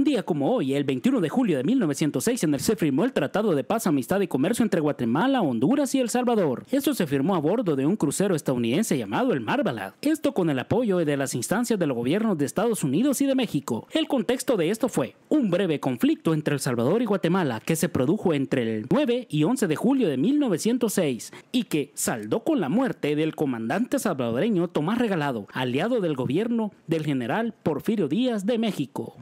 Un día como hoy, el 21 de julio de 1906, en el se firmó el Tratado de Paz, Amistad y Comercio entre Guatemala, Honduras y El Salvador. Esto se firmó a bordo de un crucero estadounidense llamado el Marbalad. Esto con el apoyo de las instancias de los gobiernos de Estados Unidos y de México. El contexto de esto fue un breve conflicto entre El Salvador y Guatemala que se produjo entre el 9 y 11 de julio de 1906 y que saldó con la muerte del comandante salvadoreño Tomás Regalado, aliado del gobierno del general Porfirio Díaz de México.